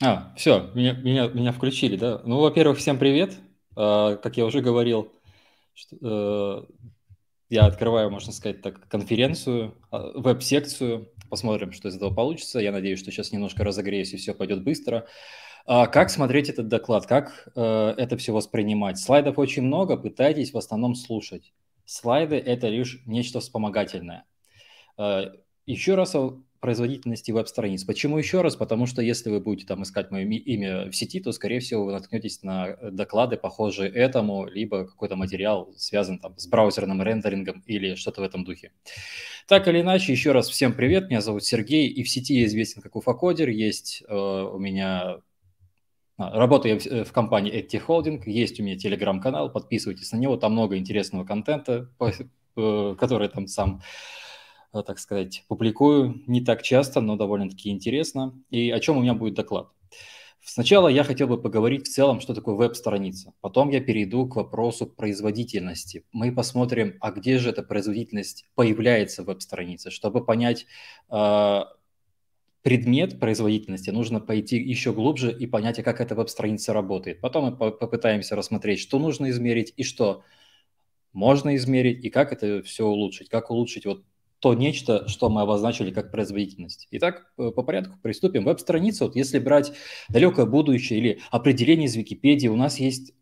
А, все, меня, меня, меня включили, да? Ну, во-первых, всем привет. А, как я уже говорил, что, э, я открываю, можно сказать так, конференцию, а, веб-секцию. Посмотрим, что из этого получится. Я надеюсь, что сейчас немножко разогреюсь, и все пойдет быстро. А как смотреть этот доклад? Как э, это все воспринимать? Слайдов очень много, пытайтесь в основном слушать. Слайды – это лишь нечто вспомогательное. Э, Еще раз производительности веб-страниц. Почему еще раз? Потому что если вы будете там искать мое имя в сети, то, скорее всего, вы наткнетесь на э, доклады, похожие этому, либо какой-то материал связан там с браузерным рендерингом или что-то в этом духе. Так или иначе, еще раз всем привет, меня зовут Сергей, и в сети я известен как Уфакодер, есть э, у меня... А, работаю я в, э, в компании Эти Holding, есть у меня телеграм-канал, подписывайтесь на него, там много интересного контента, э, который там сам Э, так сказать, публикую не так часто, но довольно-таки интересно. И о чем у меня будет доклад. Сначала я хотел бы поговорить в целом, что такое веб-страница. Потом я перейду к вопросу производительности. Мы посмотрим, а где же эта производительность появляется в веб-странице. Чтобы понять э, предмет производительности, нужно пойти еще глубже и понять, а как эта веб-страница работает. Потом мы по попытаемся рассмотреть, что нужно измерить и что можно измерить, и как это все улучшить, как улучшить вот то нечто, что мы обозначили как производительность. Итак, э, по порядку приступим. Веб-страница, вот если брать далекое будущее или определение из Википедии, у нас есть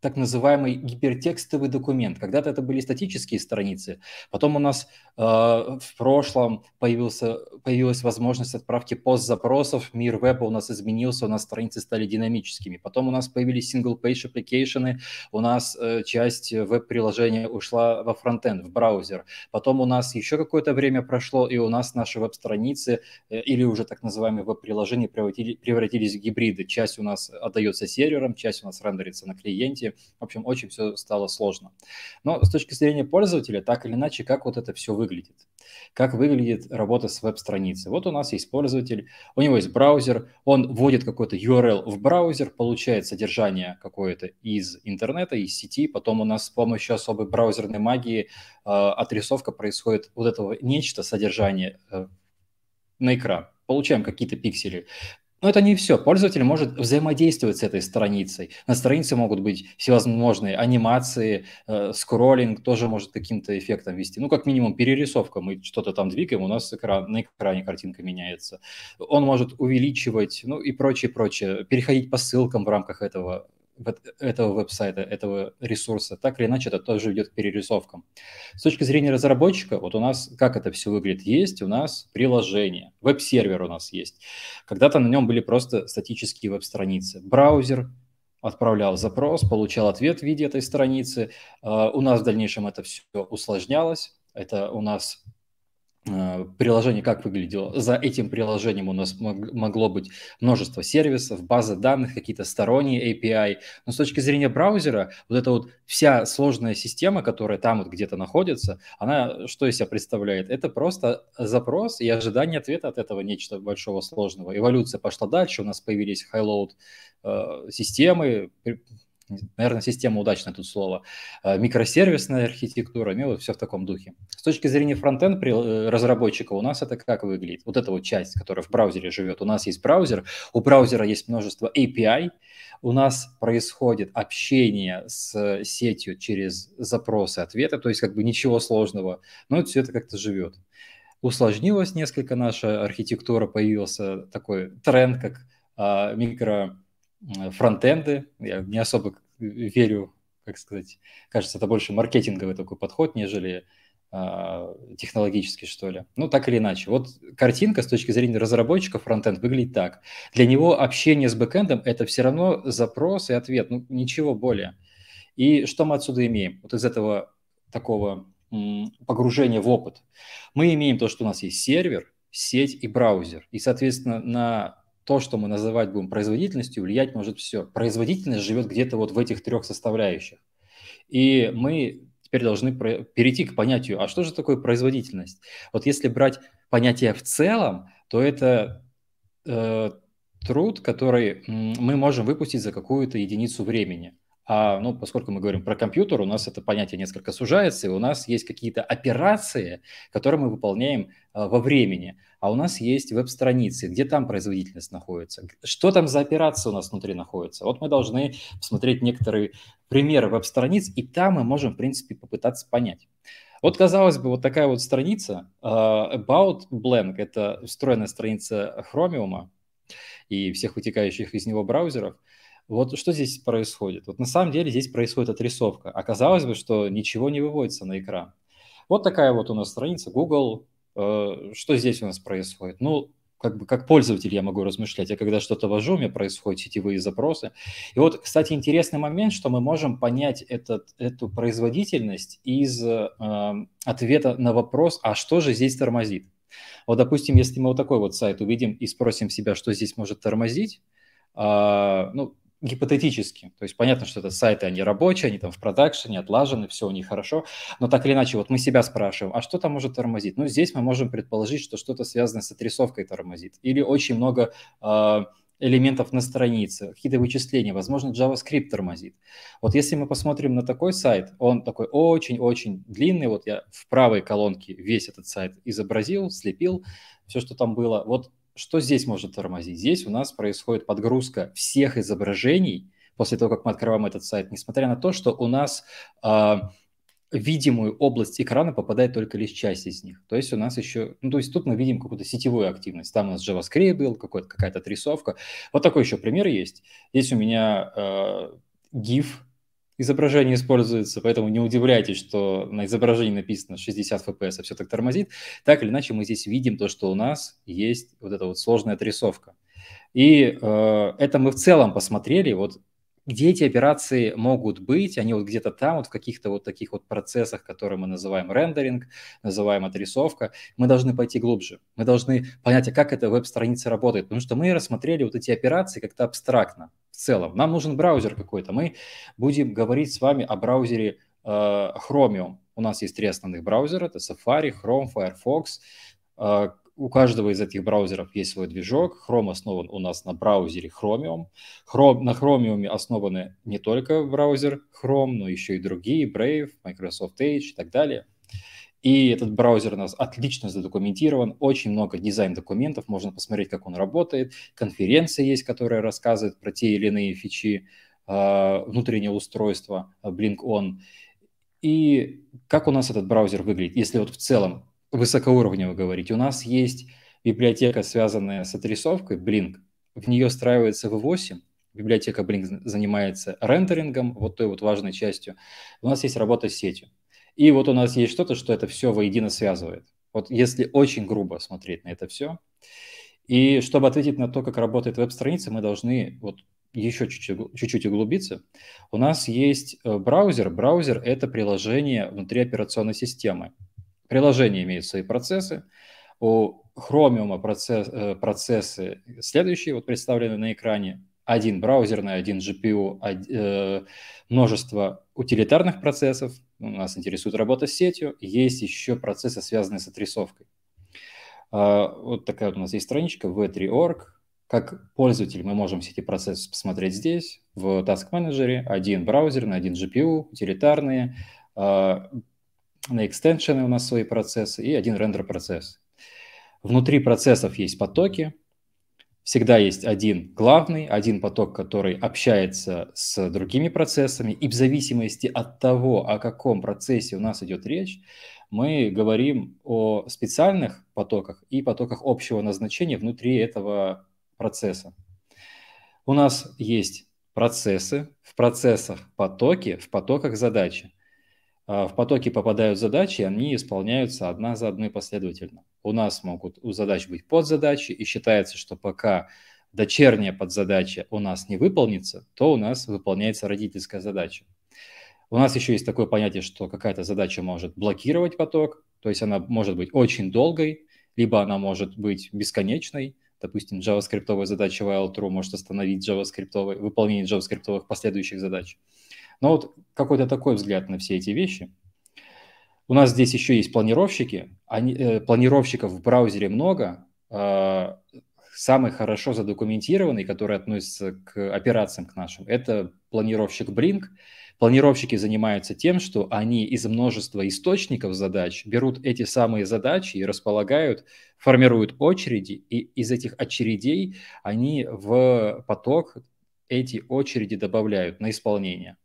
так называемый гипертекстовый документ. Когда-то это были статические страницы, потом у нас э, в прошлом появился, появилась возможность отправки пост-запросов, мир веба у нас изменился, у нас страницы стали динамическими, потом у нас появились single-page application, у нас э, часть веб-приложения ушла во фронтенд, в браузер, потом у нас еще какое-то время прошло, и у нас наши веб-страницы э, или уже так называемые веб-приложения превратили, превратились в гибриды. Часть у нас отдается серверам, часть у нас рендерится на клиенте, в общем, очень все стало сложно. Но с точки зрения пользователя, так или иначе, как вот это все выглядит? Как выглядит работа с веб-страницей? Вот у нас есть пользователь, у него есть браузер, он вводит какой-то URL в браузер, получает содержание какое-то из интернета, из сети, потом у нас с помощью особой браузерной магии э, отрисовка происходит вот этого нечто, содержание э, на экран. Получаем какие-то пиксели. Но это не все. Пользователь может взаимодействовать с этой страницей. На странице могут быть всевозможные анимации, э, скроллинг тоже может каким-то эффектом вести. Ну, как минимум, перерисовка. Мы что-то там двигаем, у нас экран, на экране картинка меняется. Он может увеличивать, ну и прочее, прочее. Переходить по ссылкам в рамках этого этого веб-сайта, этого ресурса, так или иначе это тоже идет к перерисовкам. С точки зрения разработчика, вот у нас как это все выглядит? Есть у нас приложение, веб-сервер у нас есть. Когда-то на нем были просто статические веб-страницы. Браузер отправлял запрос, получал ответ в виде этой страницы. А, у нас в дальнейшем это все усложнялось. Это у нас Э, приложение как выглядело. За этим приложением у нас могло быть множество сервисов, базы данных, какие-то сторонние API. Но с точки зрения браузера, вот эта вот вся сложная система, которая там вот где-то находится, она что из себя представляет? Это просто запрос и ожидание ответа от этого нечто большого сложного. Эволюция пошла дальше, у нас появились high-load э, системы, наверное, система удачное тут слово, э, микросервисная архитектура, ну, все в таком духе. С точки зрения фронтенд э, разработчика у нас это как выглядит? Вот эта вот часть, которая в браузере живет. У нас есть браузер, у браузера есть множество API, у нас происходит общение с э, сетью через запросы, ответы, то есть как бы ничего сложного, но все это как-то живет. Усложнилась несколько наша архитектура, появился такой тренд, как а, микро Э, фронтенды. Я не особо верю, как сказать, кажется, это больше маркетинговый такой подход, нежели э, технологический, что ли. Ну, так или иначе. Вот картинка с точки зрения разработчика фронтенд выглядит так. Для него общение с бэкэндом – это все равно запрос и ответ, ну, ничего более. И что мы отсюда имеем? Вот из этого такого погружения в опыт. Мы имеем то, что у нас есть сервер, сеть и браузер. И, соответственно, на то, что мы называть будем производительностью, влиять может все. Производительность живет где-то вот в этих трех составляющих. И мы теперь должны перейти к понятию, а что же такое производительность? Вот если брать понятие в целом, то это э, труд, который мы можем выпустить за какую-то единицу времени а, ну, поскольку мы говорим про компьютер, у нас это понятие несколько сужается, и у нас есть какие-то операции, которые мы выполняем а, во времени, а у нас есть веб-страницы, где там производительность находится, что там за операция у нас внутри находится. Вот мы должны посмотреть некоторые примеры веб-страниц, и там мы можем, в принципе, попытаться понять. Вот, казалось бы, вот такая вот страница, uh, About Blank, это встроенная страница Chromium и всех вытекающих из него браузеров – вот что здесь происходит? Вот на самом деле здесь происходит отрисовка. Оказалось бы, что ничего не выводится на экран. Вот такая вот у нас страница Google. Э, что здесь у нас происходит? Ну, как бы как пользователь я могу размышлять. Я когда что-то вожу, у меня происходят сетевые запросы. И вот, кстати, интересный момент, что мы можем понять этот, эту производительность из э, ответа на вопрос, а что же здесь тормозит. Вот, допустим, если мы вот такой вот сайт увидим и спросим себя, что здесь может тормозить, э, ну, гипотетически. То есть понятно, что это сайты, они рабочие, они там в продакшене, отлажены, все у них хорошо, но так или иначе, вот мы себя спрашиваем, а что там может тормозить? Ну, здесь мы можем предположить, что что-то связано с отрисовкой тормозит, или очень много э, элементов на странице, какие-то вычисления, возможно, JavaScript тормозит. Вот если мы посмотрим на такой сайт, он такой очень-очень длинный, вот я в правой колонке весь этот сайт изобразил, слепил, все, что там было. Вот что здесь может тормозить? Здесь у нас происходит подгрузка всех изображений после того, как мы открываем этот сайт, несмотря на то, что у нас э, видимую область экрана попадает только лишь часть из них. То есть у нас еще, ну то есть тут мы видим какую-то сетевую активность. Там у нас JavaScript был, какая-то отрисовка. Вот такой еще пример есть. Здесь у меня э, GIF изображение используется, поэтому не удивляйтесь, что на изображении написано 60 FPS, а все так тормозит. Так или иначе, мы здесь видим то, что у нас есть вот эта вот сложная отрисовка. И э, это мы в целом посмотрели, вот где эти операции могут быть, они вот где-то там, вот в каких-то вот таких вот процессах, которые мы называем рендеринг, называем отрисовка, мы должны пойти глубже. Мы должны понять, а как эта веб-страница работает, потому что мы рассмотрели вот эти операции как-то абстрактно в целом. Нам нужен браузер какой-то. Мы будем говорить с вами о браузере э, Chromium. У нас есть три основных браузера. Это Safari, Chrome, Firefox. Э, у каждого из этих браузеров есть свой движок. Chrome основан у нас на браузере Chromium. Chrome, на Chromium основаны не только браузер Chrome, но еще и другие, Brave, Microsoft Edge и так далее – и этот браузер у нас отлично задокументирован, очень много дизайн-документов, можно посмотреть, как он работает. Конференция есть, которая рассказывает про те или иные фичи э, внутреннего устройства а, blink И как у нас этот браузер выглядит, если вот в целом высокоуровнево говорить. У нас есть библиотека, связанная с отрисовкой Blink, в нее встраивается V8, библиотека Blink занимается рендерингом, вот той вот важной частью. У нас есть работа с сетью. И вот у нас есть что-то, что это все воедино связывает. Вот если очень грубо смотреть на это все. И чтобы ответить на то, как работает веб-страница, мы должны вот еще чуть-чуть углубиться. У нас есть э, браузер. Браузер – это приложение внутри операционной системы. Приложение имеет свои процессы. У Chromium процесс, э, процессы следующие, вот представлены на экране один браузерный, один GPU, э, множество утилитарных процессов, ну, нас интересует работа с сетью, есть еще процессы, связанные с отрисовкой. А, вот такая вот у нас есть страничка v3.org. Как пользователь мы можем все эти процессы посмотреть здесь, в Task Manager, один браузерный, один GPU, утилитарные, а, на экстеншены у нас свои процессы и один рендер-процесс. Внутри процессов есть потоки, всегда есть один главный, один поток, который общается с другими процессами, и в зависимости от того, о каком процессе у нас идет речь, мы говорим о специальных потоках и потоках общего назначения внутри этого процесса. У нас есть процессы, в процессах потоки, в потоках задачи. А, в потоки попадают задачи, они исполняются одна за одной последовательно. У нас могут у задач быть подзадачи, и считается, что пока дочерняя подзадача у нас не выполнится, то у нас выполняется родительская задача. У нас еще есть такое понятие, что какая-то задача может блокировать поток, то есть она может быть очень долгой, либо она может быть бесконечной. Допустим, JavaScript задача while true может остановить JavaScript, выполнение JavaScript последующих задач. Uh, но вот какой-то такой взгляд на все эти вещи. У нас здесь еще есть планировщики. Они, э, планировщиков в браузере много. Э, самый хорошо задокументированный, который относится к операциям к нашим, это планировщик Brink. Планировщики занимаются тем, что они из множества источников задач берут эти самые задачи и располагают, формируют очереди, и из этих очередей они в поток эти очереди добавляют на исполнение.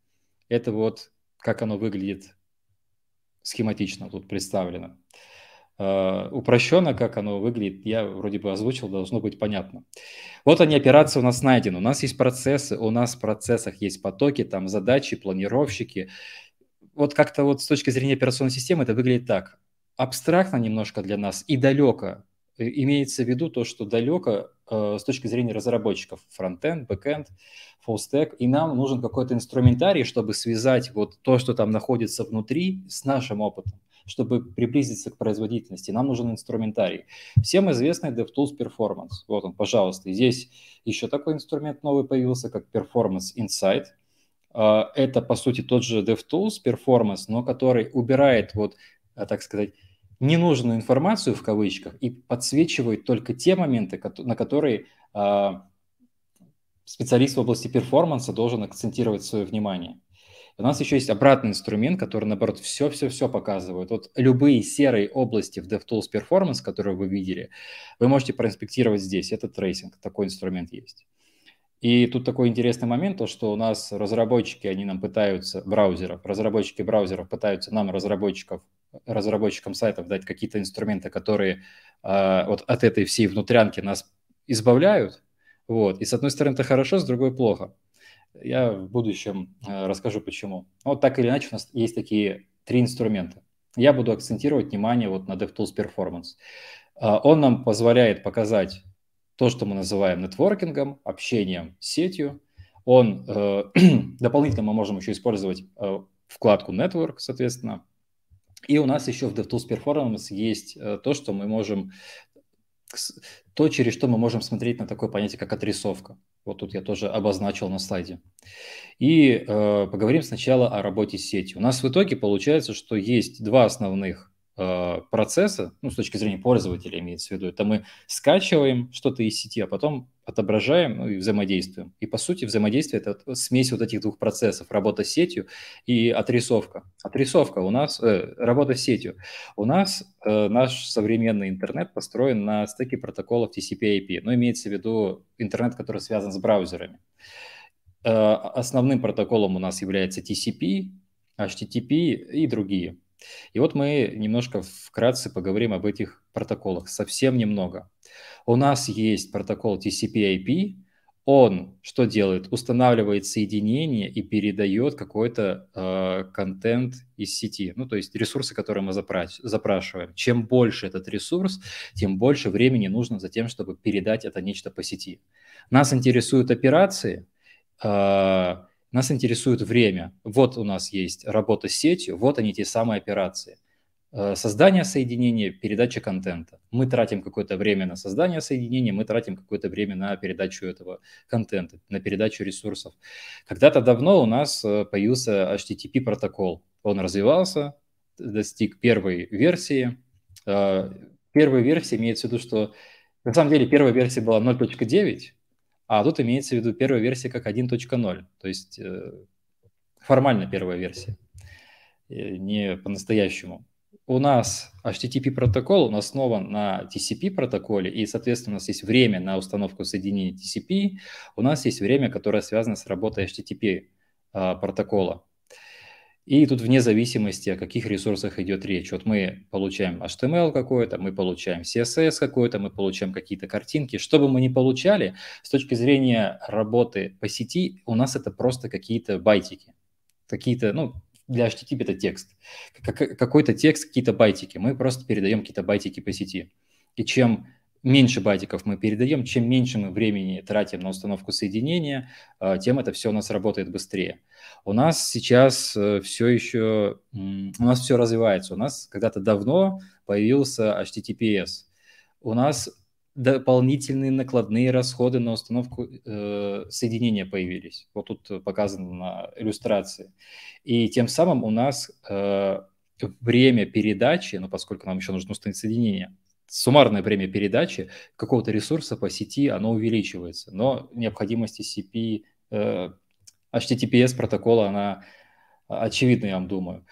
Это вот как оно выглядит схематично тут представлено. Э, упрощенно, как оно выглядит, я вроде бы озвучил, должно быть понятно. Вот они, операции у нас найдены, у нас есть процессы, у нас в процессах есть потоки, там задачи, планировщики. Вот как-то вот с точки зрения операционной системы это выглядит так. Абстрактно немножко для нас и далеко. Э, имеется в виду то, что далеко Э, с точки зрения разработчиков фронтенд, бэкенд, фуллстек, и нам нужен какой-то инструментарий, чтобы связать вот то, что там находится внутри, с нашим опытом чтобы приблизиться к производительности, нам нужен инструментарий. Всем известный DevTools Performance. Вот он, пожалуйста. здесь еще такой инструмент новый появился, как Performance Insight. Э, это, по сути, тот же DevTools Performance, но который убирает вот э, так сказать, ненужную информацию в кавычках и подсвечивают только те моменты, на которые а, специалист в области перформанса должен акцентировать свое внимание. У нас еще есть обратный инструмент, который, наоборот, все-все-все показывает. Вот любые серые области в DevTools Performance, которые вы видели, вы можете проинспектировать здесь. Это трейсинг, такой инструмент есть. И тут такой интересный момент, то, что у нас разработчики, они нам пытаются, браузеров, разработчики браузеров пытаются нам, разработчиков, разработчикам сайтов дать какие-то инструменты, которые э, вот от этой всей внутрянки нас избавляют. Вот. И с одной стороны это хорошо, с другой плохо. Я в будущем э, расскажу почему. Вот так или иначе у нас есть такие три инструмента. Я буду акцентировать внимание вот на DevTools Performance. Э, он нам позволяет показать то, что мы называем нетворкингом, общением сетью. Он, э, дополнительно мы можем еще использовать э, вкладку Network, соответственно. И у нас еще в DevTools Performance есть э, то, что мы можем то, через что мы можем смотреть на такое понятие, как отрисовка. Вот тут я тоже обозначил на слайде. И э, поговорим сначала о работе с сетью. У нас в итоге получается, что есть два основных Э, процесса, ну, с точки зрения пользователя имеется в виду, это мы скачиваем что-то из сети, а потом отображаем ну, и взаимодействуем. И, по сути, взаимодействие – это смесь вот этих двух процессов – работа с сетью и отрисовка. Отрисовка у нас э, – работа с сетью. У нас э, наш современный интернет построен на стыке протоколов TCP-IP, но ну, имеется в виду интернет, который связан с браузерами. Э, основным протоколом у нас является TCP, HTTP и другие – и вот мы немножко вкратце поговорим об этих протоколах, совсем немного. У нас есть протокол TCP/IP, он что делает? Устанавливает соединение и передает какой-то э, контент из сети, ну то есть ресурсы, которые мы запрашиваем. Чем больше этот ресурс, тем больше времени нужно за тем, чтобы передать это нечто по сети. Нас интересуют операции. Э, нас интересует время. Вот у нас есть работа с сетью, вот они те самые операции. Э, создание соединения, передача контента. Мы тратим какое-то время на создание соединения, мы тратим какое-то время на передачу этого контента, на передачу ресурсов. Когда-то давно у нас э, появился HTTP протокол. Он развивался, достиг первой версии. Э, первая версия имеется в виду, что на самом деле первая версия была 0.9, а тут имеется в виду первая версия как 1.0, то есть э, формально первая версия, э, не по-настоящему. У нас HTTP протокол, он основан на TCP протоколе, и, соответственно, у нас есть время на установку соединения TCP, у нас есть время, которое связано с работой HTTP а, протокола. И тут вне зависимости, о каких ресурсах идет речь. Вот мы получаем HTML какой-то, мы получаем CSS какой-то, мы получаем какие-то картинки. Что бы мы ни получали, с точки зрения работы по сети, у нас это просто какие-то байтики. Какие-то, ну, для HTTP это текст. Какой-то текст, какие-то байтики. Мы просто передаем какие-то байтики по сети. И чем меньше байтиков мы передаем, чем меньше мы времени тратим на установку соединения, э, тем это все у нас работает быстрее. У нас сейчас э, все еще, у нас все развивается. У нас когда-то давно появился HTTPS. У нас дополнительные накладные расходы на установку э, соединения появились. Вот тут показано на иллюстрации. И тем самым у нас э, время передачи, ну, поскольку нам еще нужно установить соединение, суммарное время передачи какого-то ресурса по сети, оно увеличивается, но необходимость TCP, э, HTTPS протокола, она а, очевидна, я вам думаю.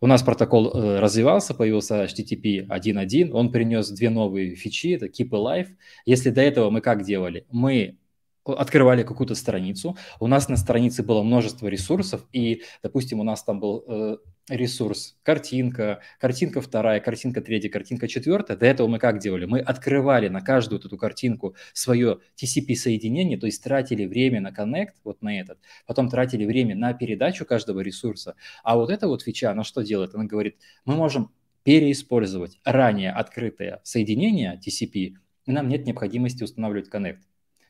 У нас протокол э, развивался, появился HTTP 1.1, он принес две новые фичи, это Keep Alive. Если до этого мы как делали? Мы открывали какую-то страницу, у нас на странице было множество ресурсов, и, допустим, у нас там был э, ресурс, картинка, картинка вторая, картинка третья, картинка четвертая. До этого мы как делали? Мы открывали на каждую эту картинку свое TCP-соединение, то есть тратили время на connect вот на этот, потом тратили время на передачу каждого ресурса. А вот эта вот фича, она что делает? Она говорит, мы можем переиспользовать ранее открытое соединение TCP, и нам нет необходимости устанавливать connect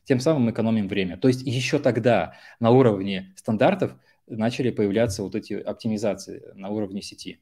Тем самым мы экономим время. То есть еще тогда на уровне стандартов – начали появляться вот эти оптимизации на уровне сети.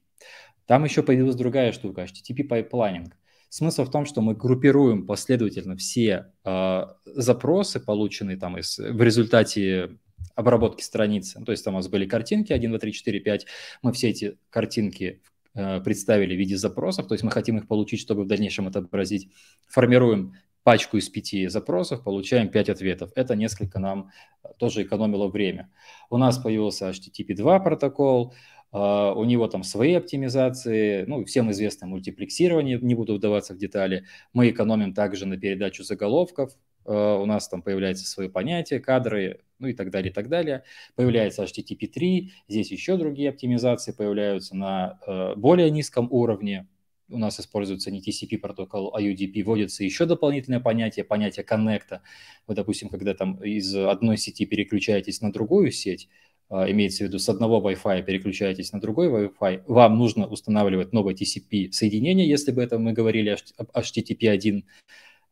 Там еще появилась другая штука, HTTP пайплайнинг. Смысл в том, что мы группируем последовательно все э, запросы, полученные там из, в результате обработки страницы. То есть там у нас были картинки 1, 2, 3, 4, 5. Мы все эти картинки э, представили в виде запросов, то есть мы хотим их получить, чтобы в дальнейшем отобразить. Формируем пачку из пяти запросов, получаем пять ответов. Это несколько нам э, тоже экономило время. У нас появился HTTP2 протокол, э, у него там свои оптимизации, ну, всем известно мультиплексирование, не буду вдаваться в детали. Мы экономим также на передачу заголовков, э, у нас там появляется свое понятие, кадры, ну и так далее, и так далее. Появляется HTTP3, здесь еще другие оптимизации появляются на более низком уровне, у нас используется не TCP протокол, а UDP, вводится еще дополнительное понятие, понятие коннекта. Вы, допустим, когда там из одной сети переключаетесь на другую сеть, а, имеется в виду с одного Wi-Fi переключаетесь на другой Wi-Fi, вам нужно устанавливать новое TCP соединение, если бы это мы говорили о HTTP 1,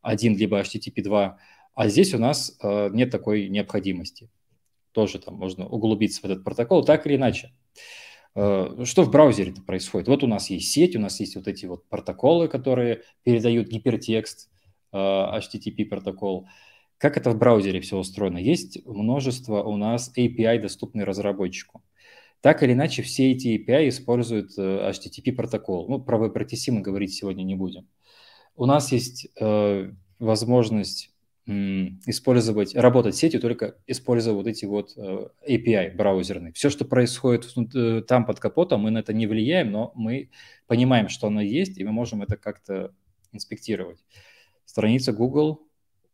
1 либо HTTP 2, а здесь у нас а, нет такой необходимости. Тоже там можно углубиться в этот протокол, так или иначе. Uh, Э, что в браузере это происходит? Вот у нас есть сеть, у нас есть вот эти вот протоколы, которые передают гипертекст, э, HTTP протокол. Как это в браузере все устроено? Есть множество у нас API, доступные разработчику. Так или иначе, все эти API используют э, HTTP протокол. Ну, про WebRTC мы говорить сегодня не будем. У нас есть э, возможность использовать, работать сетью, только используя вот эти вот э, API браузерные. Все, что происходит э, там под капотом, мы на это не влияем, но мы понимаем, что оно есть, и мы можем это как-то инспектировать. Страница Google,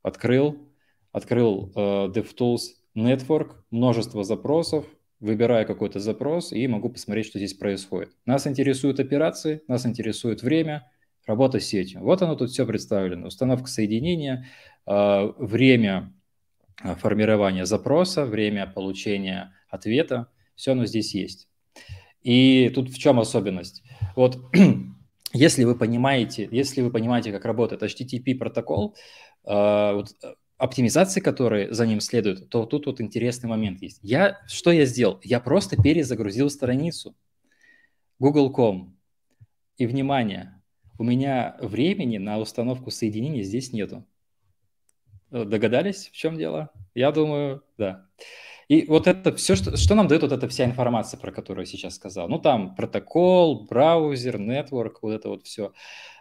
открыл, открыл uh, DevTools Network, множество запросов, выбираю какой-то запрос и могу посмотреть, что здесь происходит. Нас интересуют операции, нас интересует время, Работа с сетью. Вот оно тут все представлено. Установка соединения, а, время а, формирования запроса, время получения ответа. Все оно здесь есть. И тут в чем особенность? Вот если вы понимаете, если вы понимаете, как работает HTTP протокол, а, вот, оптимизации, которые за ним следуют, то тут вот интересный момент есть. Я, что я сделал? Я просто перезагрузил страницу google.com. И, внимание, у меня времени на установку соединения здесь нету. Э, догадались, в чем дело? Я думаю, да. И вот это все, что, что нам дает вот эта вся информация, про которую я сейчас сказал. Ну, там протокол, браузер, нетворк, вот это вот все.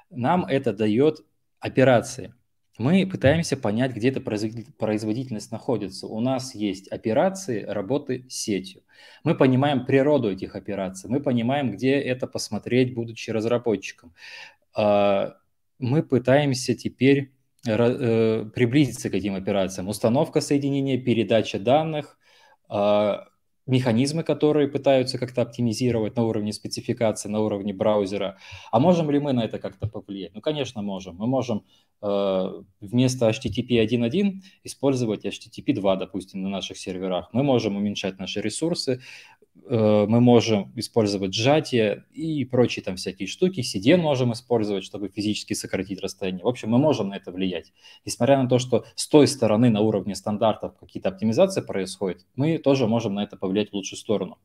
Нам это дает операции. Мы пытаемся понять, где эта производительность находится. У нас есть операции работы с сетью. Мы понимаем природу этих операций. Мы понимаем, где это посмотреть, будучи разработчиком. А, мы пытаемся теперь э, приблизиться к этим операциям. Установка соединения, передача данных, а, механизмы, которые пытаются как-то оптимизировать на уровне спецификации, на уровне браузера. А можем ли мы на это как-то повлиять? Ну, конечно, можем. Мы можем а, вместо HTTP 1.1 использовать HTTP 2, допустим, на наших серверах. Мы можем уменьшать наши ресурсы, Э, мы можем использовать сжатие и прочие там всякие штуки. CDN можем использовать, чтобы физически сократить расстояние. В общем, мы можем на это влиять. Несмотря на то, что с той стороны на уровне стандартов какие-то оптимизации происходят, мы тоже можем на это повлиять в лучшую сторону.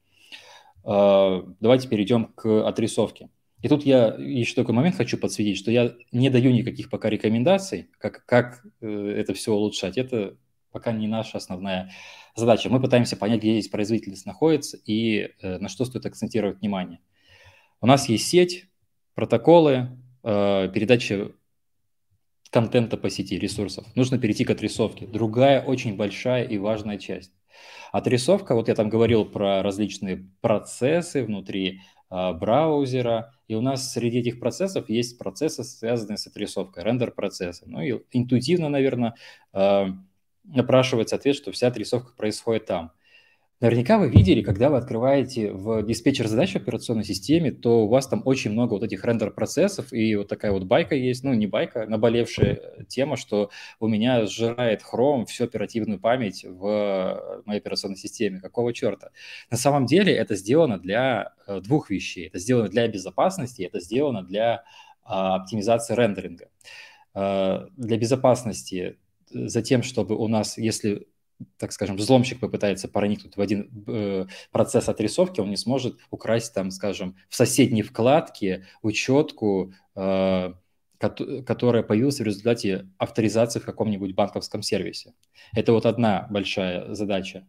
Э, давайте перейдем к отрисовке. И тут я еще такой момент хочу подсветить, что я не даю никаких пока рекомендаций, как, как э, это все улучшать. Это пока не наша основная задача. Мы пытаемся понять, где здесь производительность находится и э, на что стоит акцентировать внимание. У нас есть сеть, протоколы, э, передачи контента по сети, ресурсов. Нужно перейти к отрисовке. Другая очень большая и важная часть. Отрисовка, вот я там говорил про различные процессы внутри э, браузера, и у нас среди этих процессов есть процессы, связанные с отрисовкой, рендер-процессы. Ну и интуитивно, наверное, э, напрашивается ответ, что вся отрисовка происходит там. Наверняка вы видели, когда вы открываете в диспетчер задач в операционной системе, то у вас там очень много вот этих рендер-процессов, и вот такая вот байка есть, ну не байка, наболевшая э, тема, что у меня сжирает Chrome всю оперативную память в э, моей операционной системе. Какого черта? На самом деле это сделано для э, двух вещей. Это сделано для безопасности, это сделано для а, оптимизации рендеринга. для безопасности за тем, чтобы у нас, если так скажем, взломщик попытается проникнуть в один э, процесс отрисовки, он не сможет украсть там, скажем, в соседней вкладке учетку, э, ко- которая появилась в результате авторизации в каком-нибудь банковском сервисе. Это вот одна большая задача.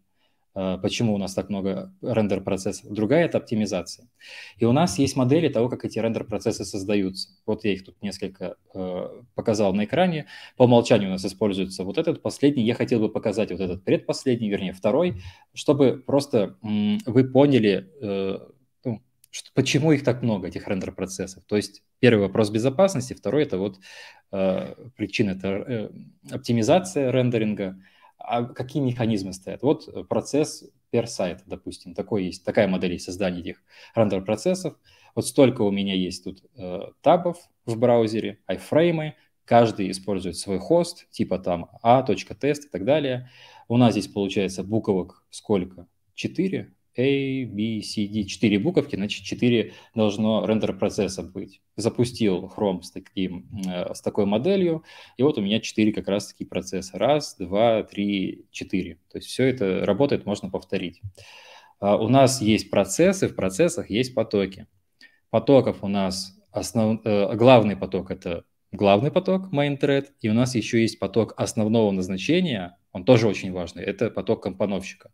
Э, почему у нас так много рендер-процессов. Другая – это оптимизация. И у нас есть модели того, как эти рендер-процессы создаются. Вот я их тут несколько э, показал на экране. По умолчанию у нас используется вот этот последний. Я хотел бы показать вот этот предпоследний, вернее, второй, чтобы просто м, вы поняли, э, ну, что, почему их так много, этих рендер-процессов. То есть первый вопрос безопасности, второй – это вот э, причина – это э, оптимизация рендеринга – а какие механизмы стоят? Вот э, процесс per сайт, допустим, такой есть, такая модель создания этих рендер-процессов. Вот столько у меня есть тут э, табов в браузере, айфреймы, каждый использует свой хост, типа там a.test а, и так далее. У нас здесь получается буковок сколько? 4, A, B, C, D, 4 буковки, значит 4 должно рендер процесса быть. Запустил Chrome с, таким, э, с такой моделью, и вот у меня 4 как раз таки процесса. Раз, два, три, четыре. То есть все это работает, можно повторить. А, у нас есть процессы, в процессах есть потоки. Потоков у нас основ... Э, главный поток – это главный поток, main thread, и у нас еще есть поток основного назначения, он тоже очень важный, это поток компоновщика.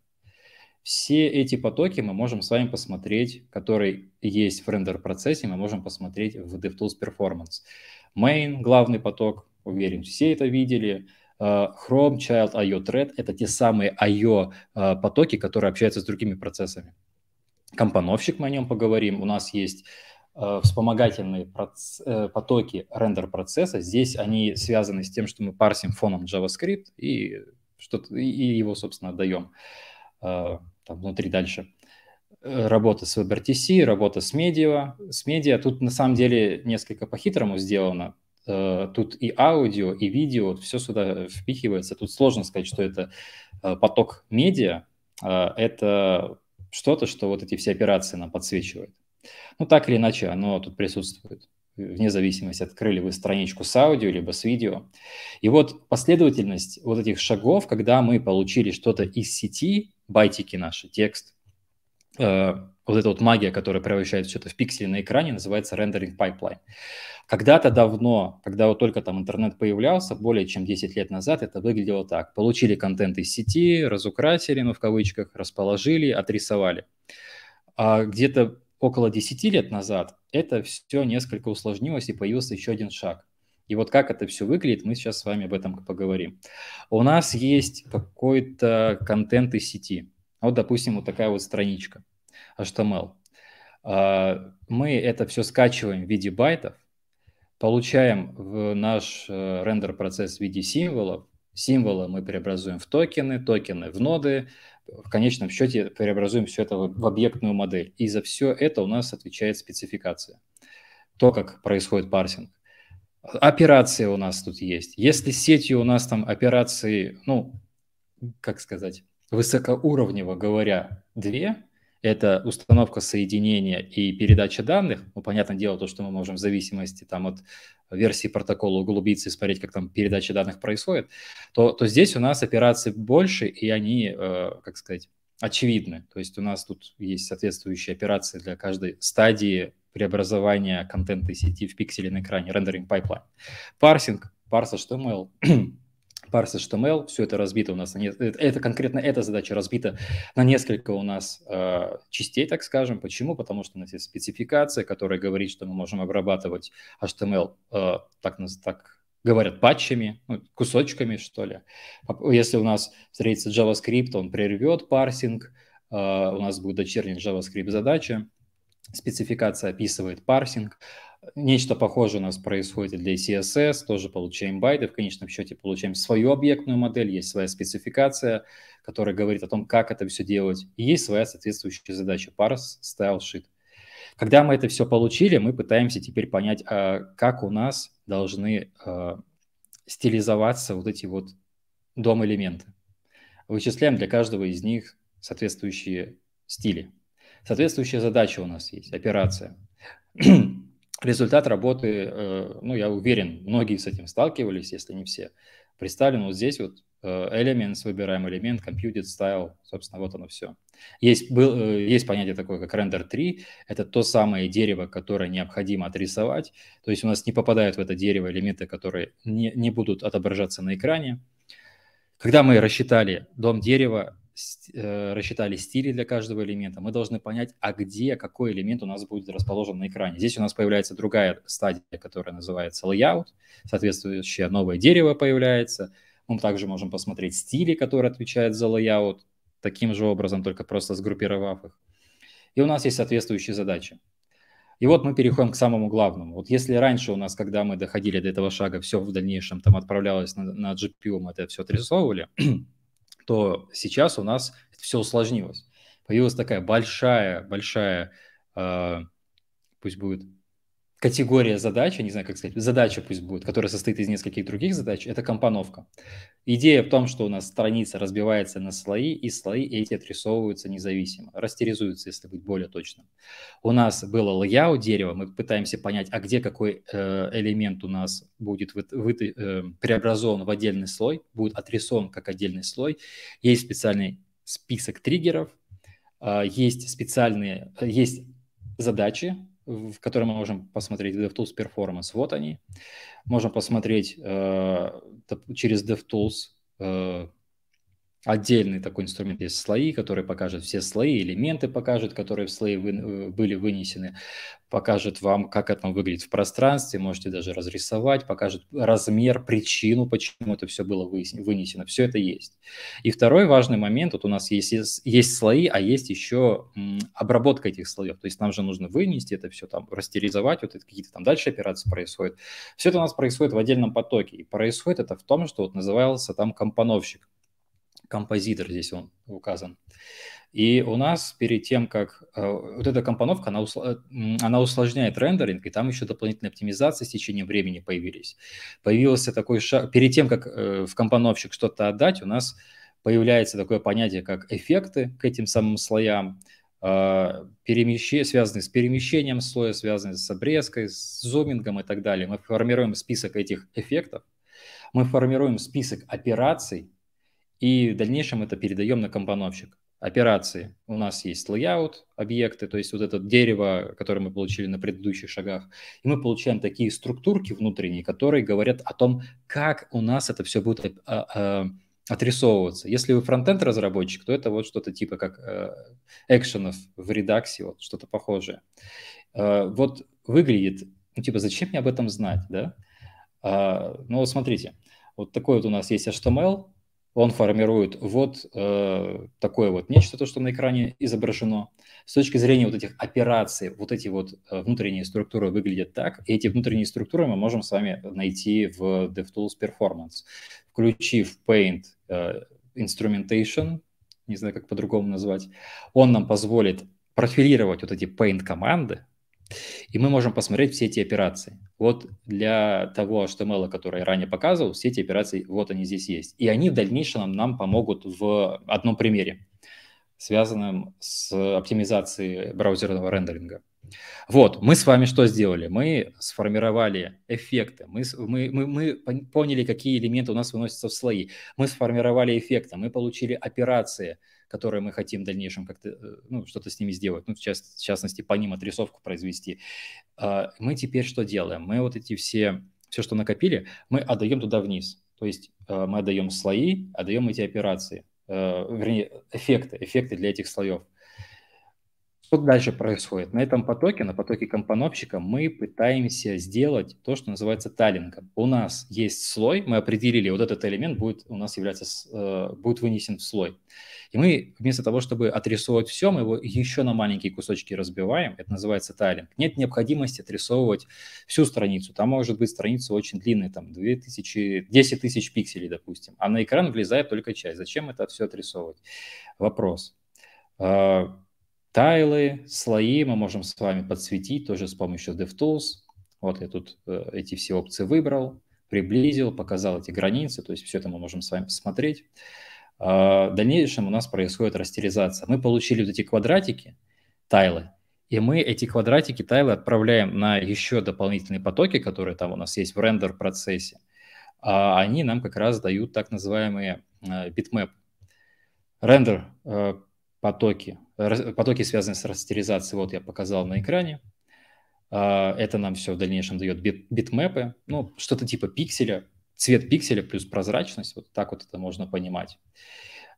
Все эти потоки мы можем с вами посмотреть, которые есть в рендер-процессе, мы можем посмотреть в DevTools Performance. Main, главный поток, уверен, все это видели. Э, Chrome, Child, IO, Thread – это те самые IO э, потоки, которые общаются с другими процессами. Компоновщик, мы о нем поговорим. У нас есть э, вспомогательные потоки рендер-процесса. Здесь они связаны с тем, что мы парсим фоном JavaScript и, что и его, собственно, даем там внутри дальше. Э, работа с WebRTC, работа с медиа. С медиа тут на самом деле несколько по-хитрому сделано. Э, тут и аудио, и видео, все сюда впихивается. Тут сложно сказать, что это э, поток медиа. Это что-то, что вот эти все операции нам подсвечивают. Ну, так или иначе, оно тут присутствует вне зависимости, открыли вы страничку с аудио, либо с видео. И вот последовательность вот этих шагов, когда мы получили что-то из сети, байтики наши, текст. Э, вот эта вот магия, которая превращает все это в пиксели на экране, называется рендеринг пайплайн. Когда-то давно, когда вот только там интернет появлялся, более чем 10 лет назад, это выглядело так. Получили контент из сети, разукрасили, ну в кавычках, расположили, отрисовали. А где-то около 10 лет назад это все несколько усложнилось и появился еще один шаг – и вот как это все выглядит, мы сейчас с вами об этом поговорим. У нас есть какой-то контент из сети. Вот, допустим, вот такая вот страничка HTML. А, мы это все скачиваем в виде байтов, получаем в наш э, рендер-процесс в виде символов. Символы мы преобразуем в токены, токены в ноды. В конечном счете преобразуем все это в объектную модель. И за все это у нас отвечает спецификация. То, как происходит парсинг. Операции у нас тут есть. Если сетью у нас там операции, ну, как сказать, высокоуровнево говоря, две, это установка соединения и передача данных. Ну, понятное дело, то, что мы можем в зависимости там, от версии протокола углубиться и смотреть, как там передача данных происходит, то, то здесь у нас операций больше, и они, э, как сказать, очевидны. То есть у нас тут есть соответствующие операции для каждой стадии преобразования контента сети в пиксели на экране, рендеринг пайплайн. Парсинг, парс эм HTML, парс HTML, эм все это разбито у нас, на не... Э, это конкретно эта задача разбита на несколько у нас э, частей, так скажем. Почему? Потому что у нас есть спецификация, которая говорит, что мы можем обрабатывать HTML, э, эм а, так, так говорят патчами, ну, кусочками, что ли. Если у нас встретится JavaScript, он прервет парсинг, а, у нас будет дочерняя JavaScript задача, спецификация описывает парсинг. Нечто похожее у нас происходит для CSS, тоже получаем байты, в конечном счете получаем свою объектную модель, есть своя спецификация, которая говорит о том, как это все делать, и есть своя соответствующая задача, parse style sheet. Когда мы это все получили, мы пытаемся теперь понять, а, как у нас должны а, стилизоваться вот эти вот дом-элементы. Вычисляем для каждого из них соответствующие стили. Соответствующая задача у нас есть, операция. Результат работы, э, ну, я уверен, многие с этим сталкивались, если не все, представлен вот здесь вот Э, elements, выбираем элемент, computed style, собственно, вот оно все. Есть, был, э, есть понятие такое, как render 3, это то самое дерево, которое необходимо отрисовать, то есть у нас не попадают в это дерево элементы, которые не, не будут отображаться на экране. Когда мы рассчитали дом дерева, э, рассчитали стили для каждого элемента, мы должны понять, а где какой элемент у нас будет расположен на экране. Здесь у нас появляется другая стадия, которая называется layout, соответствующее новое дерево появляется – мы также можем посмотреть стили, которые отвечают за layout, таким же образом, только просто сгруппировав их. И у нас есть соответствующие задачи. И вот мы переходим к самому главному. Вот если раньше у нас, когда мы доходили до этого шага, все в дальнейшем там отправлялось на, на GPU, мы это все отрисовывали, то сейчас у нас все усложнилось. Появилась такая большая, большая, э, пусть будет категория задачи, не знаю, как сказать, задача пусть будет, которая состоит из нескольких других задач, это компоновка. Идея в том, что у нас страница разбивается на слои, и слои эти отрисовываются независимо, растеризуются, если быть более точным. У нас было layout дерева, мы пытаемся понять, а где какой э, элемент у нас будет вы, вы, э, преобразован в отдельный слой, будет отрисован как отдельный слой. Есть специальный список триггеров, а, э, есть специальные, есть задачи, в которой мы можем посмотреть DevTools Performance. Вот они. Можем посмотреть э, через DevTools э, отдельный такой инструмент есть слои, которые покажет все слои, элементы покажет, которые в слои вы, э, были вынесены, покажет вам, как это выглядит в пространстве, можете даже разрисовать, покажет размер, причину, почему это все было вынесено. Все это есть. И второй важный момент, вот у нас есть, есть, есть слои, а есть еще обработка этих слоев. То есть нам же нужно вынести это все, там, растеризовать, вот это какие-то там дальше операции происходят. Все это у нас происходит в отдельном потоке. И происходит это в том, что вот назывался там компоновщик композитор здесь он указан. И у нас перед тем, как э, вот эта компоновка, она, усл... Э, она усложняет рендеринг, и там еще дополнительные оптимизации с течением времени появились. Появился такой шаг, перед тем, как э, в компоновщик что-то отдать, у нас появляется такое понятие, как эффекты к этим самым слоям, э, перемещ... связанные с перемещением слоя, связанные с обрезкой, с зумингом и так далее. Мы формируем список этих эффектов, мы формируем список операций, и в дальнейшем это передаем на компоновщик. Операции. У нас есть layout, объекты, то есть вот это дерево, которое мы получили на предыдущих шагах. И мы получаем такие структурки внутренние, которые говорят о том, как у нас это все будет э, э, отрисовываться. Если вы фронтенд разработчик, то это вот что-то типа как э, экшенов в редаксе, вот что-то похожее. вот выглядит, ну типа зачем мне об этом знать, да? ну вот смотрите, вот такой вот у нас есть HTML, он формирует вот э, такое вот нечто, то, что на экране изображено. С точки зрения вот этих операций, вот эти вот э, внутренние структуры выглядят так, и эти внутренние структуры мы можем с вами найти в DevTools Performance, включив Paint э, Instrumentation, не знаю, как по-другому назвать, он нам позволит профилировать вот эти Paint-команды, и мы можем посмотреть все эти операции. Вот для того HTML, который я ранее показывал, все эти операции, вот они здесь есть. И они в дальнейшем нам помогут в одном примере, связанном с оптимизацией браузерного рендеринга. Вот, мы с вами что сделали? Мы сформировали эффекты, мы, мы, мы, мы поняли, какие элементы у нас выносятся в слои, мы сформировали эффекты, мы получили операции – которые мы хотим в дальнейшем как-то, э, ну, что-то с ними сделать, ну, в, част, в частности, по ним отрисовку произвести. А, мы теперь что делаем? Мы вот эти все, все, что накопили, мы отдаем туда вниз. То есть э, мы отдаем слои, отдаем эти операции, э, вернее, эффекты, эффекты для этих слоев. Что дальше происходит? На этом потоке, на потоке компоновщика, мы пытаемся сделать то, что называется таллингом. У нас есть слой, мы определили, вот этот элемент будет у нас является, будет вынесен в слой. И мы вместо того, чтобы отрисовывать все, мы его еще на маленькие кусочки разбиваем. Это называется тайлинг. Нет необходимости отрисовывать всю страницу. Там может быть страница очень длинная, там 2000, 10 тысяч пикселей, допустим. А на экран влезает только часть. Зачем это все отрисовывать? Вопрос. А, тайлы, слои мы можем с вами подсветить тоже с помощью DevTools. Вот я тут э, эти все опции выбрал, приблизил, показал эти границы. То есть все это мы можем с вами посмотреть. А, в дальнейшем у нас происходит растеризация. Мы получили вот эти квадратики, тайлы, и мы эти квадратики тайлы отправляем на еще дополнительные потоки, которые там у нас есть в рендер-процессе. А они нам как раз дают так называемые а, битмэп. Рендер а, потоки, потоки, связанные с растеризацией, вот я показал на экране. Это нам все в дальнейшем дает бит, битмэпы, ну, что-то типа пикселя, цвет пикселя плюс прозрачность, вот так вот это можно понимать.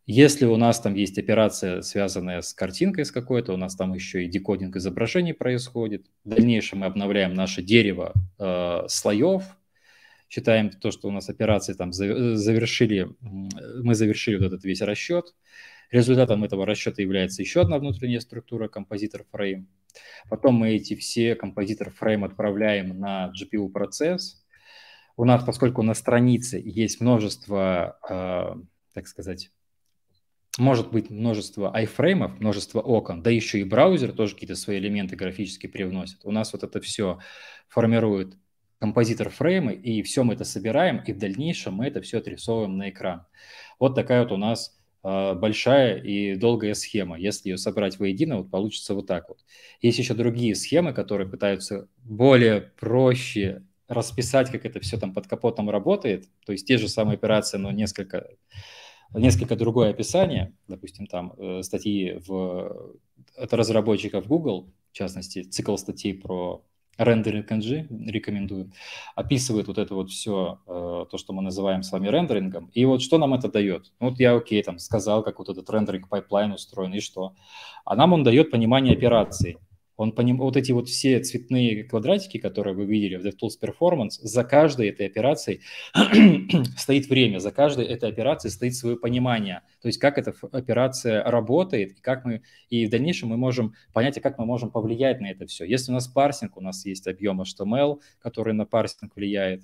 Если у нас там есть операция, связанная с картинкой с какой-то, у нас там еще и декодинг изображений происходит. В дальнейшем мы обновляем наше дерево э, слоев, считаем то, что у нас операции там э, завершили, мы завершили вот этот весь расчет. Результатом этого расчета является еще одна внутренняя структура, композитор фрейм. Потом мы эти все композитор фрейм отправляем на GPU процесс, у нас, поскольку на странице есть множество, э, так сказать, может быть множество айфреймов, множество окон, да еще и браузер тоже какие-то свои элементы графически привносит. У нас вот это все формирует композитор фреймы, и все мы это собираем, и в дальнейшем мы это все отрисовываем на экран. Вот такая вот у нас э, большая и долгая схема. Если ее собрать воедино, вот получится вот так вот. Есть еще другие схемы, которые пытаются более проще расписать, как это все там под капотом работает, то есть те же самые операции, но несколько, несколько другое описание, допустим, там э, статьи в, от разработчиков Google, в частности, цикл статей про рендеринг NG, рекомендую, описывает вот это вот все, э, то, что мы называем с вами рендерингом. И вот что нам это дает? Ну, вот я, окей, там сказал, как вот этот рендеринг пайплайн устроен, и что? А нам он дает понимание операции. Он поним... Вот эти вот все цветные квадратики, которые вы видели в DevTools Performance, за каждой этой операцией стоит время, за каждой этой операцией стоит свое понимание, то есть как эта операция работает, и как мы, и в дальнейшем мы можем понять, а как мы можем повлиять на это все. Если у нас парсинг, у нас есть объем HTML, который на парсинг влияет,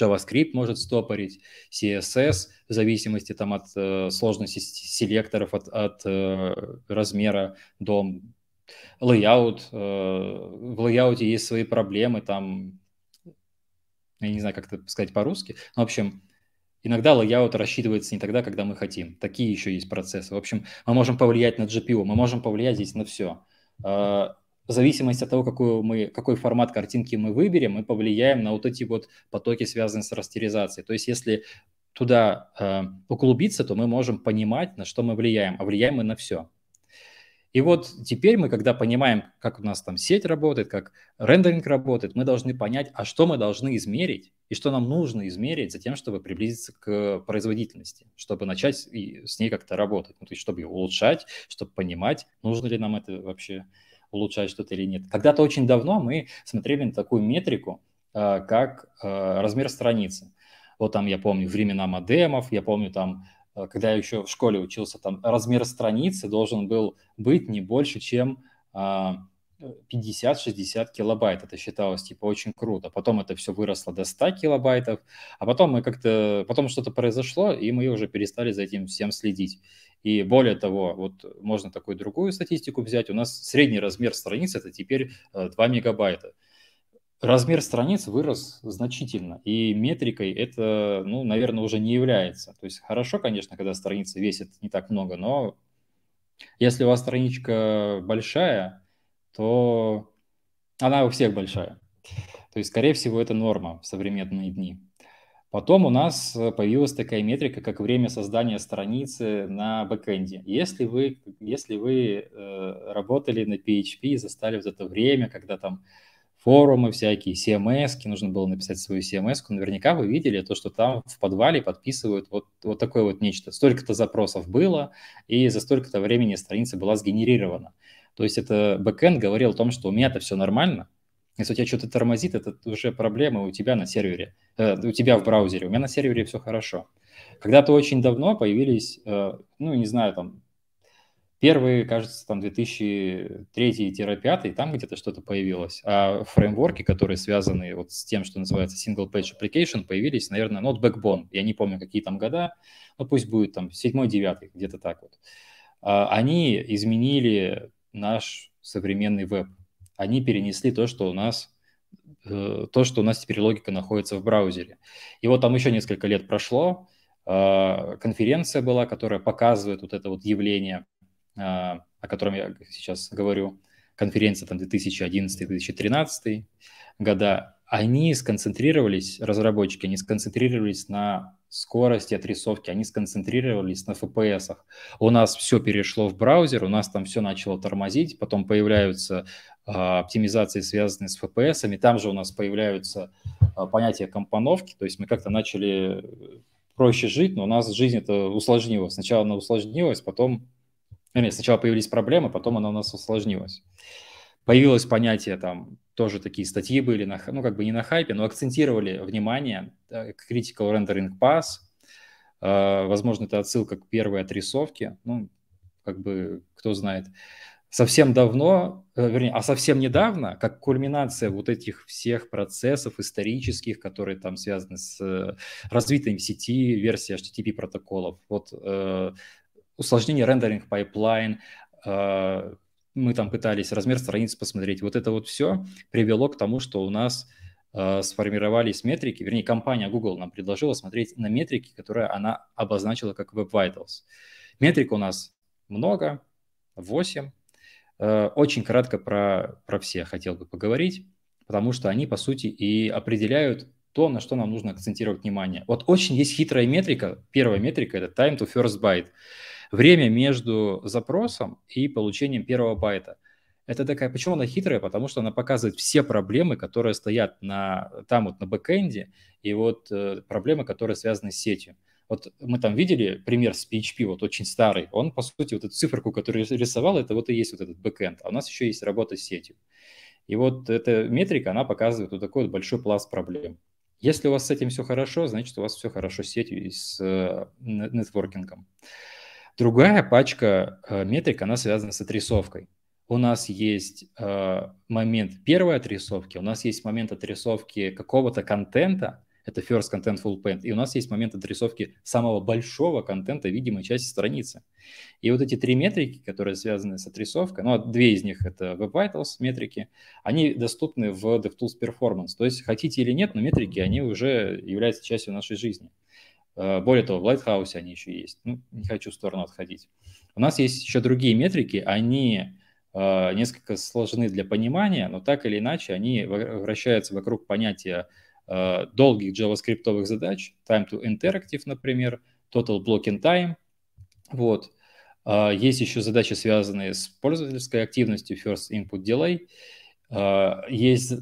JavaScript может стопорить, CSS в зависимости там, от э, сложности селекторов, от, от э, размера дом Лейаут, э, в лейауте есть свои проблемы, там, я не знаю, как это сказать по-русски, в общем, Иногда лейаут рассчитывается не тогда, когда мы хотим. Такие еще есть процессы. В общем, мы можем повлиять на GPU, мы можем повлиять здесь на все. Э, в зависимости от того, какую мы, какой формат картинки мы выберем, мы повлияем на вот эти вот потоки, связанные с растеризацией. То есть если туда э, углубиться, то мы можем понимать, на что мы влияем. А влияем мы на все. И вот теперь мы, когда понимаем, как у нас там сеть работает, как рендеринг работает, мы должны понять, а что мы должны измерить и что нам нужно измерить за тем, чтобы приблизиться к производительности, чтобы начать и с ней как-то работать, ну, то есть чтобы ее улучшать, чтобы понимать, нужно ли нам это вообще улучшать что-то или нет. Когда-то очень давно мы смотрели на такую метрику, э, как э, размер страницы. Вот там я помню времена модемов, я помню там Э, когда я еще в школе учился, там размер страницы должен был быть не больше, чем 50-60 а, килобайт. Это считалось типа очень круто. Потом это все выросло до 100 килобайтов, а потом мы как-то, потом что-то произошло, и мы уже перестали за этим всем следить. И более того, вот можно такую другую статистику взять. У нас средний размер страницы это теперь 2 э, мегабайта размер страниц вырос значительно, и метрикой это, ну, наверное, уже не является. То есть хорошо, конечно, когда страница весит не так много, но если у вас страничка большая, то она у всех большая. То есть, скорее всего, это норма в современные дни. Потом у нас появилась такая метрика, как время создания страницы на бэкэнде. Если вы, если вы э, работали на PHP и застали вот это время, когда там форумы всякие, CMS, нужно было написать свою CMS, наверняка вы видели то, что там в подвале подписывают вот, вот такое вот нечто. Столько-то запросов было, и за столько-то времени страница была сгенерирована. То есть это бэкэнд говорил о том, что у меня-то все нормально, если у тебя что-то тормозит, это уже проблемы у тебя на сервере, э, у тебя в браузере, у меня на сервере все хорошо. Когда-то очень давно появились, э, ну, не знаю, там, Первые, кажется, там 2003-2005, там где-то что-то появилось. А фреймворки, которые связаны вот с тем, что называется Single Page Application, появились, наверное, ну, вот Backbone. Я не помню, какие там года, но пусть будет там 7-9, где-то так вот. А они изменили наш современный веб. Они перенесли то, что у нас э, то, что у нас теперь логика находится в браузере. И вот там еще несколько лет прошло, а, конференция была, которая показывает вот это вот явление. А, о котором я сейчас говорю, конференция там 2011-2013 года, они сконцентрировались, разработчики, они сконцентрировались на скорости отрисовки, они сконцентрировались на FPS. ах У нас все перешло в браузер, у нас там все начало тормозить, потом появляются э, оптимизации, связанные с FPS, там же у нас появляются э, понятия компоновки, то есть мы как-то начали э, проще жить, но у нас жизнь это усложнилась. Сначала она усложнилась, потом Вернее, ну, сначала появились проблемы, потом она у нас усложнилась. Появилось понятие там, тоже такие статьи были, на, ну как бы не на хайпе, но акцентировали внимание, э, Critical Rendering Pass, э, возможно, это отсылка к первой отрисовке, ну как бы кто знает. Совсем давно, э, вернее, а совсем недавно, как кульминация вот этих всех процессов исторических, которые там связаны с развитием сети, версии HTTP протоколов, вот усложнение рендеринг пайплайн, э, мы там пытались размер страниц посмотреть. Вот это вот все привело к тому, что у нас э, сформировались метрики, вернее, компания Google нам предложила смотреть на метрики, которые она обозначила как Web Vitals. Метрик у нас много, 8. Э, очень кратко про, про все хотел бы поговорить, потому что они, по сути, и определяют то, на что нам нужно акцентировать внимание. Вот очень есть хитрая метрика. Первая метрика – это time to first byte время между запросом и получением первого байта. Это такая, почему она хитрая? Потому что она показывает все проблемы, которые стоят на, там вот на бэкэнде, и вот э, проблемы, которые связаны с сетью. Вот мы там видели пример с PHP, вот очень старый. Он, по сути, вот эту циферку, которую рисовал, это вот и есть вот этот бэкэнд. А у нас еще есть работа с сетью. И вот эта метрика, она показывает вот такой вот большой пласт проблем. Если у вас с этим все хорошо, значит, у вас все хорошо с сетью и с э, нетворкингом. Uh, Другая пачка э, метрик, она связана с отрисовкой. У нас есть э, момент первой отрисовки, у нас есть момент отрисовки какого-то контента, это first content full paint, и у нас есть момент отрисовки самого большого контента видимой части страницы. И вот эти три метрики, которые связаны с отрисовкой, ну, а две из них это Web Vitals метрики, они доступны в DevTools Performance. То есть хотите или нет, но метрики, они уже являются частью нашей жизни. Э, более того, в Lighthouse они еще есть. Ну, не хочу в сторону отходить. У нас есть еще другие метрики, они э, несколько сложны для понимания, но так или иначе они вращаются вокруг понятия э, долгих JavaScript задач, time to interactive, например, total blocking time. Вот. Есть еще задачи, связанные с пользовательской активностью, first input delay. Есть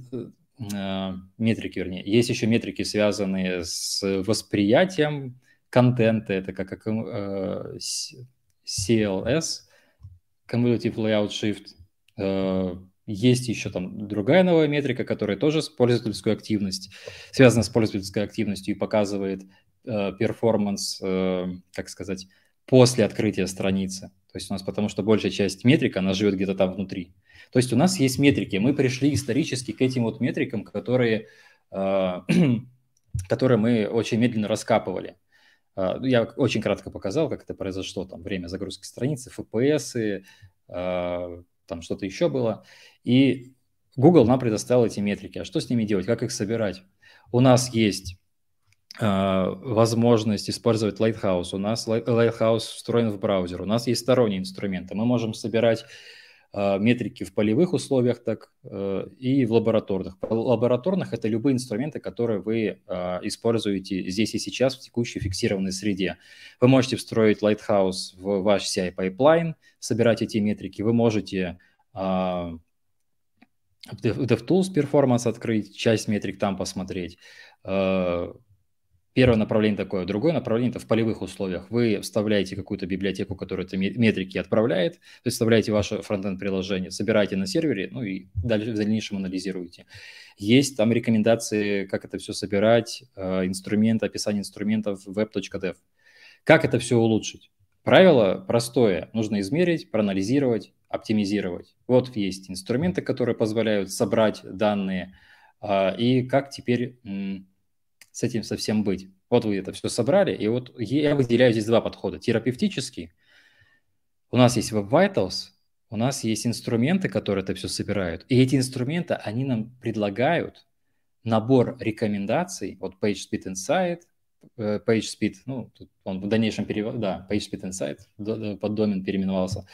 Э, метрики, вернее, есть еще метрики, связанные с восприятием контента, это как, как э, CLS, Cumulative Layout Shift. Э, есть еще там другая новая метрика, которая тоже с пользовательскую активность, связана с пользовательской активностью и показывает э, перформанс, э, э, как сказать, после открытия страницы. То есть у нас, потому что большая часть метрик, она живет где-то там внутри. То есть у нас есть метрики. Мы пришли исторически к этим вот метрикам, которые, э, которые мы очень медленно раскапывали. Э, ну, я очень кратко показал, как это произошло. Там время загрузки страницы, FPS, э, там что-то еще было. И Google нам предоставил эти метрики. А что с ними делать? Как их собирать? У нас есть Э, возможность использовать Lighthouse. У нас Lighthouse встроен в браузер, у нас есть сторонние инструменты. Мы можем собирать э, метрики в полевых условиях так э, и в лабораторных. Лабораторных – это любые инструменты, которые вы используете здесь и сейчас в текущей фиксированной среде. Вы можете встроить Lighthouse в ваш CI-пайплайн, собирать эти метрики. Вы можете DevTools Performance открыть, часть метрик там посмотреть Первое направление такое. Другое направление – это в полевых условиях. Вы вставляете какую-то библиотеку, которая эти метрики отправляет, то есть вставляете ваше фронтенд-приложение, собираете на сервере, ну и дальше, в дальнейшем анализируете. Есть там рекомендации, как это все собирать, э, инструмент, описание инструментов, web.dev. Как это все улучшить? Правило простое. Нужно измерить, проанализировать, оптимизировать. Вот есть инструменты, которые позволяют собрать данные, э, и как теперь с этим совсем быть. Вот вы это все собрали, и вот я выделяю здесь два подхода. Терапевтический. У нас есть Web Vitals, у нас есть инструменты, которые это все собирают. И эти инструменты, они нам предлагают набор рекомендаций, вот PageSpeed Insight, э, PageSpeed, ну, он в дальнейшем перевод, да, PageSpeed Insight, под домен переименовался,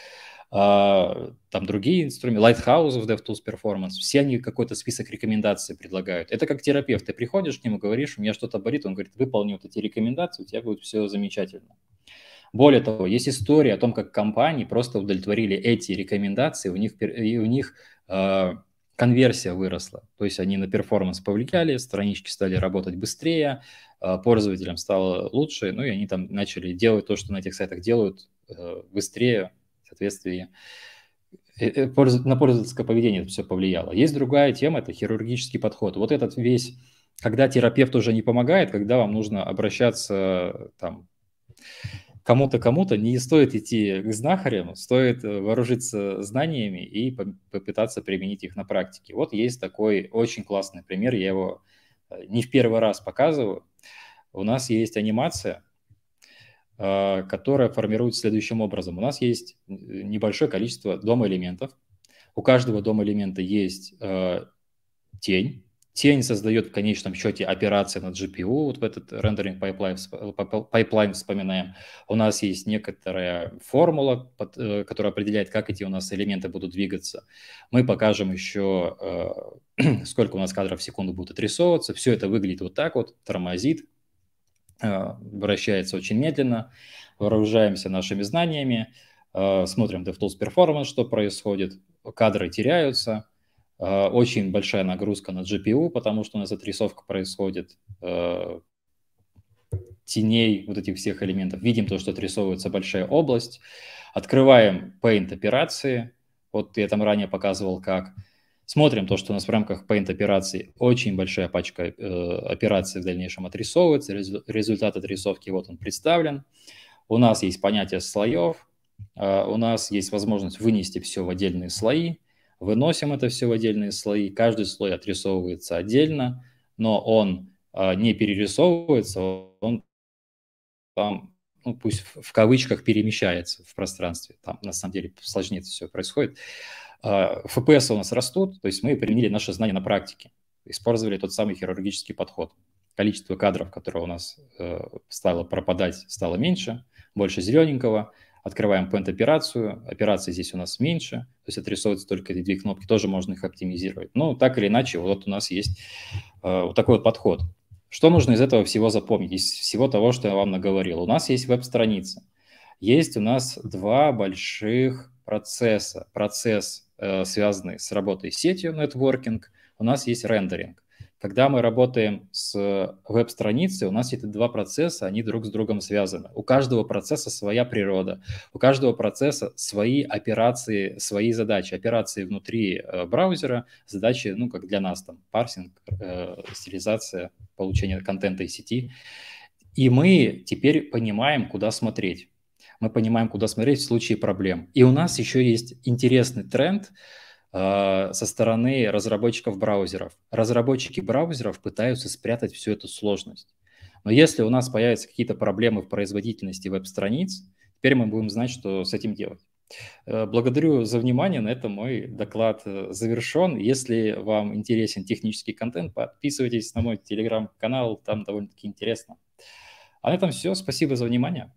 а, там другие инструменты, Lighthouse в DevTools Performance, все они какой-то список рекомендаций предлагают. Это как терапевт, ты приходишь к нему, говоришь, у меня что-то болит, он говорит, выполни вот эти рекомендации, у тебя будет все замечательно. Более того, есть история о том, как компании просто удовлетворили эти рекомендации, у них, и у них э, конверсия выросла. То есть они на перформанс повлияли, странички стали работать быстрее, э, пользователям стало лучше, ну и они там начали делать то, что на этих сайтах делают э, быстрее, соответствии э, э, на пользовательское поведение это все повлияло. Есть другая тема, это хирургический подход. Вот этот весь, когда терапевт уже не помогает, когда вам нужно обращаться там кому-то, кому-то, не стоит идти к знахарям, стоит э, вооружиться знаниями и попытаться применить их на практике. Вот есть такой очень классный пример, я его не в первый раз показываю. У нас есть анимация – а, которая формируется следующим образом. У нас есть э, небольшое количество дом элементов. У каждого дом элемента есть э, тень. Тень создает в конечном счете операции на GPU, вот в этот рендеринг пайплайн вспоминаем. У нас есть некоторая формула, под, э, которая определяет, как эти у нас элементы будут двигаться. Мы покажем еще, э, сколько у нас кадров в секунду будут отрисовываться. Все это выглядит вот так вот, тормозит, а, вращается очень медленно, вооружаемся нашими знаниями, а, смотрим DevTools Performance, что происходит, кадры теряются, а, очень большая нагрузка на GPU, потому что у нас отрисовка происходит теней вот этих всех элементов. Видим то, что отрисовывается большая область. Открываем Paint операции. Вот я там ранее показывал, как. Смотрим то, что у нас в рамках Paint операций очень большая пачка э, операций в дальнейшем отрисовывается, резу, результат отрисовки, вот он представлен. У нас есть понятие слоев, э, у нас есть возможность вынести все в отдельные слои, выносим это все в отдельные слои, каждый слой отрисовывается отдельно, но он э, не перерисовывается, он там, ну, пусть в кавычках перемещается в пространстве, там на самом деле сложнее это все происходит. ФПС а, у нас растут, то есть мы применили наши знания на практике, использовали тот самый хирургический подход. Количество кадров, которое у нас э, стало пропадать, стало меньше, больше зелененького. Открываем пент-операцию, операции здесь у нас меньше, то есть отрисовываются только эти две кнопки, тоже можно их оптимизировать. Но так или иначе, вот у нас есть э, вот такой вот подход. Что нужно из этого всего запомнить, из всего того, что я вам наговорил? У нас есть веб-страница, есть у нас два больших процесса, процесс, э, связанный с работой с сетью, нетворкинг, у нас есть рендеринг. Когда мы работаем с э, веб-страницей, у нас эти два процесса, они друг с другом связаны. У каждого процесса своя природа, у каждого процесса свои операции, свои задачи. Операции внутри э, браузера, задачи, ну, как для нас там, парсинг, э, стилизация, получение контента из сети. И мы теперь понимаем, куда смотреть мы понимаем, куда смотреть в случае проблем. И у нас еще есть интересный тренд э, со стороны разработчиков браузеров. Разработчики браузеров пытаются спрятать всю эту сложность. Но если у нас появятся какие-то проблемы в производительности веб-страниц, теперь мы будем знать, что с этим делать. Э, благодарю за внимание. На этом мой доклад э, завершен. Если вам интересен технический контент, подписывайтесь на мой телеграм-канал, там довольно-таки интересно. А на этом все. Спасибо за внимание.